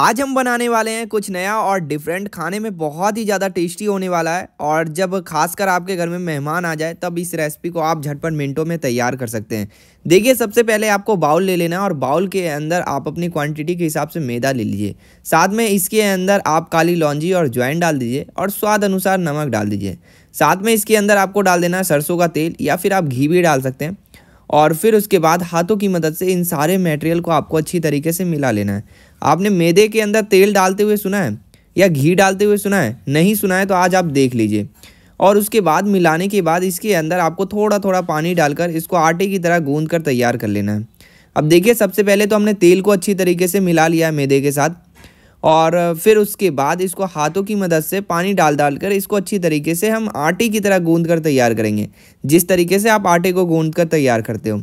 आज हम बनाने वाले हैं कुछ नया और डिफरेंट खाने में बहुत ही ज़्यादा टेस्टी होने वाला है और जब खासकर आपके घर में मेहमान आ जाए तब इस रेसिपी को आप झटपट मिनटों में तैयार कर सकते हैं देखिए सबसे पहले आपको बाउल ले लेना है और बाउल के अंदर आप अपनी क्वांटिटी के हिसाब से मैदा ले लीजिए साथ में इसके अंदर आप काली लौंजी और ज्वाइन डाल दीजिए और स्वाद अनुसार नमक डाल दीजिए साथ में इसके अंदर आपको डाल देना है सरसों का तेल या फिर आप घी भी डाल सकते हैं और फिर उसके बाद हाथों की मदद से इन सारे मटेरियल को आपको अच्छी तरीके से मिला लेना है आपने मैदे के अंदर तेल डालते हुए सुना है या घी डालते हुए सुना है नहीं सुना है तो आज आप देख लीजिए और उसके बाद मिलाने के बाद इसके अंदर आपको थोड़ा थोड़ा पानी डालकर इसको आटे की तरह गूंद कर तैयार कर लेना है अब देखिए सबसे पहले तो हमने तेल को अच्छी तरीके से मिला लिया है मैदे के साथ और फिर उसके बाद इसको हाथों की मदद से पानी डाल डाल कर इसको अच्छी तरीके से हम आटे की तरह गूंद कर तैयार करेंगे जिस तरीके से आप आटे को गूंद कर तैयार करते हो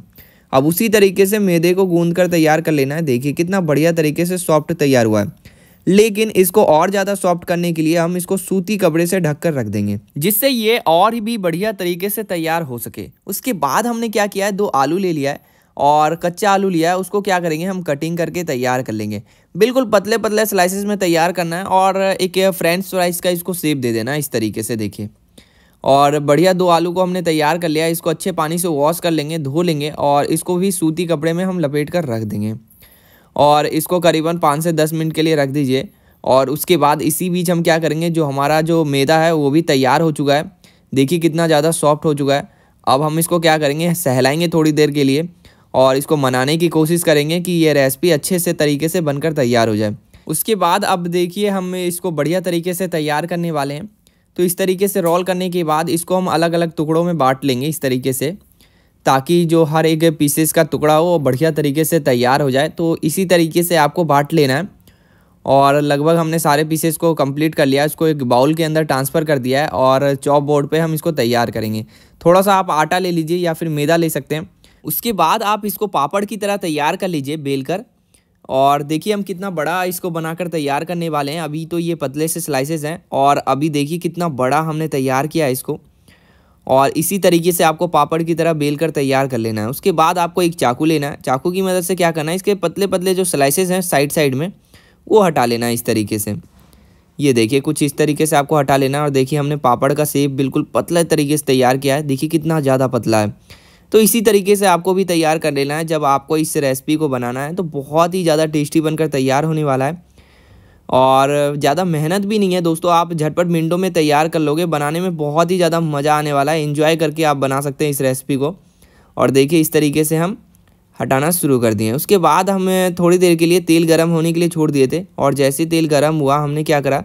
अब उसी तरीके से मैदे को गूंद कर तैयार कर लेना है देखिए कितना बढ़िया तरीके से सॉफ्ट तैयार हुआ है लेकिन इसको और ज़्यादा सॉफ्ट करने के लिए हम इसको सूती कपड़े से ढक कर रख देंगे जिससे ये और भी बढ़िया तरीके से तैयार हो सके उसके बाद हमने क्या किया है दो आलू ले लिया है और कच्चा आलू लिया है उसको क्या करेंगे हम कटिंग करके तैयार कर लेंगे बिल्कुल पतले पतले स्लाइसेस में तैयार करना है और एक फ्रेंच फ्राइज का इसको सेप दे देना इस तरीके से देखिए और बढ़िया दो आलू को हमने तैयार कर लिया इसको अच्छे पानी से वॉश कर लेंगे धो लेंगे और इसको भी सूती कपड़े में हम लपेट कर रख देंगे और इसको करीबन पाँच से दस मिनट के लिए रख दीजिए और उसके बाद इसी बीच हम क्या करेंगे जो हमारा जो मैदा है वो भी तैयार हो चुका है देखिए कितना ज़्यादा सॉफ्ट हो चुका है अब हम इसको क्या करेंगे सहलाएंगे थोड़ी देर के लिए और इसको मनाने की कोशिश करेंगे कि ये रेसिपी अच्छे से तरीके से बनकर तैयार हो जाए उसके बाद अब देखिए हम इसको बढ़िया तरीके से तैयार करने वाले हैं तो इस तरीके से रोल करने के बाद इसको हम अलग अलग टुकड़ों में बांट लेंगे इस तरीके से ताकि जो हर एक पीसेस का टुकड़ा हो वो बढ़िया तरीके से तैयार हो जाए तो इसी तरीके से आपको बांट लेना है और लगभग हमने सारे पीसेस को कंप्लीट कर लिया इसको एक बाउल के अंदर ट्रांसफ़र कर दिया है और चॉप बोर्ड पर हम इसको तैयार करेंगे थोड़ा सा आप आटा ले लीजिए या फिर मैदा ले सकते हैं उसके बाद आप इसको पापड़ की तरह तैयार कर लीजिए बेल कर और देखिए हम कितना बड़ा इसको बनाकर तैयार करने वाले हैं अभी तो ये पतले से स्लाइसेस हैं और अभी देखिए कितना बड़ा हमने तैयार किया है इसको और इसी तरीके से आपको पापड़ की तरह बेल कर तैयार कर लेना है उसके बाद आपको एक चाकू लेना है चाकू की मदद से क्या करना है इसके पतले पतले जो स्लाइसेज हैं साइड साइड में वो हटा लेना है इस तरीके से ये देखिए कुछ इस तरीके से आपको हटा लेना है और देखिए हमने पापड़ का सेप बिल्कुल पतला तरीके से तैयार किया है देखिए कितना ज़्यादा पतला है तो इसी तरीके से आपको भी तैयार कर लेना है जब आपको इस रेसिपी को बनाना है तो बहुत ही ज़्यादा टेस्टी बनकर तैयार होने वाला है और ज़्यादा मेहनत भी नहीं है दोस्तों आप झटपट मिनटों में तैयार कर लोगे बनाने में बहुत ही ज़्यादा मज़ा आने वाला है इन्जॉय करके आप बना सकते हैं इस रेसिपी को और देखिए इस तरीके से हम हटाना शुरू कर दिए उसके बाद हमें थोड़ी देर के लिए तेल गर्म होने के लिए छोड़ दिए थे और जैसे तेल गर्म हुआ हमने क्या करा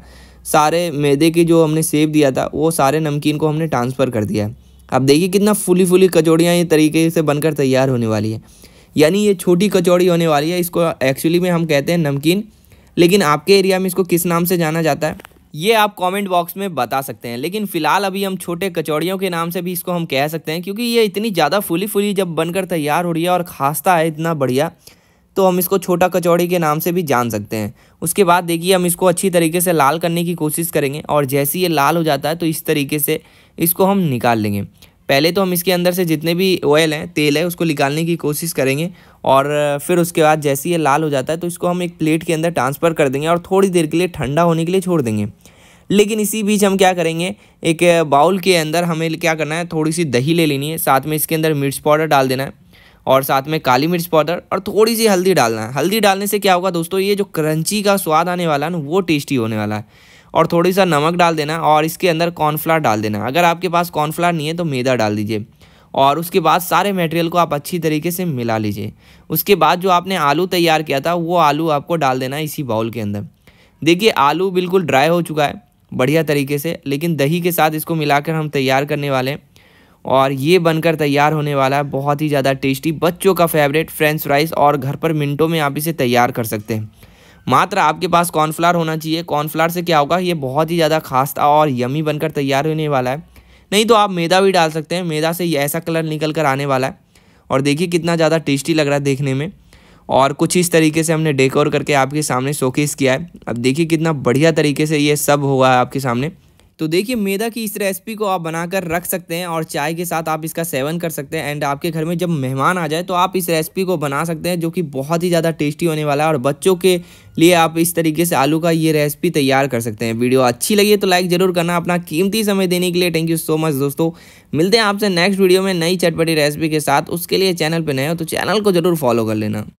सारे मैदे के जो हमने सेब दिया था वो सारे नमकीन को हमने ट्रांसफ़र कर दिया है आप देखिए कितना फूली फुली कचौड़ियाँ ये तरीके से बनकर तैयार होने वाली है यानी ये छोटी कचौड़ी होने वाली है इसको एक्चुअली में हम कहते हैं नमकीन लेकिन आपके एरिया में इसको किस नाम से जाना जाता है ये आप कमेंट बॉक्स में बता सकते हैं लेकिन फिलहाल अभी हम छोटे कचौड़ियों के नाम से भी इसको हम कह सकते हैं क्योंकि ये इतनी ज़्यादा फुली फुली जब बनकर तैयार हो रही है और खासता है इतना बढ़िया तो हम इसको छोटा कचौड़ी के नाम से भी जान सकते हैं उसके बाद देखिए हम इसको अच्छी तरीके से लाल करने की कोशिश करेंगे और जैसे ये लाल हो जाता है तो इस तरीके से इसको हम निकाल लेंगे पहले तो हम इसके अंदर से जितने भी ऑयल हैं तेल है उसको निकालने की कोशिश करेंगे और फिर उसके बाद जैसे ये लाल हो जाता है तो इसको हम एक प्लेट के अंदर ट्रांसफ़र कर देंगे और थोड़ी देर के लिए ठंडा होने के लिए छोड़ देंगे लेकिन इसी बीच हम क्या करेंगे एक बाउल के अंदर हमें क्या करना है थोड़ी सी दही ले लेनी है साथ में इसके अंदर मिर्च पाउडर डाल देना है और साथ में काली मिर्च पाउडर और थोड़ी सी हल्दी डालना है हल्दी डालने से क्या होगा दोस्तों ये जो क्रंची का स्वाद आने वाला है ना वो टेस्टी होने वाला है और थोड़ी सा नमक डाल देना और इसके अंदर कॉर्नफ्लावर डाल देना अगर आपके पास कॉर्नफ्लावर नहीं है तो मैदा डाल दीजिए और उसके बाद सारे मटेरियल को आप अच्छी तरीके से मिला लीजिए उसके बाद जो आपने आलू तैयार किया था वो आलू आपको डाल देना इसी बाउल के अंदर देखिए आलू बिल्कुल ड्राई हो चुका है बढ़िया तरीके से लेकिन दही के साथ इसको मिलाकर हम तैयार करने वाले हैं और ये बनकर तैयार होने वाला है बहुत ही ज़्यादा टेस्टी बच्चों का फेवरेट फ्रेंच फ्राइज़ और घर पर मिनटों में आप इसे तैयार कर सकते हैं मात्र आपके पास कॉर्नफ्लावर होना चाहिए कॉर्नफ्लावर से क्या होगा ये बहुत ही ज़्यादा खास और यमी बनकर तैयार होने वाला है नहीं तो आप मैदा भी डाल सकते हैं मैदा से ये ऐसा कलर निकल कर आने वाला है और देखिए कितना ज़्यादा टेस्टी लग रहा है देखने में और कुछ इस तरीके से हमने डेकोर करके आपके सामने शोकेस किया है अब देखिए कितना बढ़िया तरीके से ये सब हुआ है आपके सामने तो देखिए मैदा की इस रेसिपी को आप बनाकर रख सकते हैं और चाय के साथ आप इसका सेवन कर सकते हैं एंड आपके घर में जब मेहमान आ जाए तो आप इस रेसिपी को बना सकते हैं जो कि बहुत ही ज़्यादा टेस्टी होने वाला है और बच्चों के लिए आप इस तरीके से आलू का ये रेसिपी तैयार कर सकते हैं वीडियो अच्छी लगी तो लाइक ज़रूर करना अपना कीमती समय देने के लिए थैंक यू सो मच दोस्तों मिलते हैं आपसे नेक्स्ट वीडियो में नई चटपटी रेसिपी के साथ उसके लिए चैनल पर नए हो तो चैनल को ज़रूर फॉलो कर लेना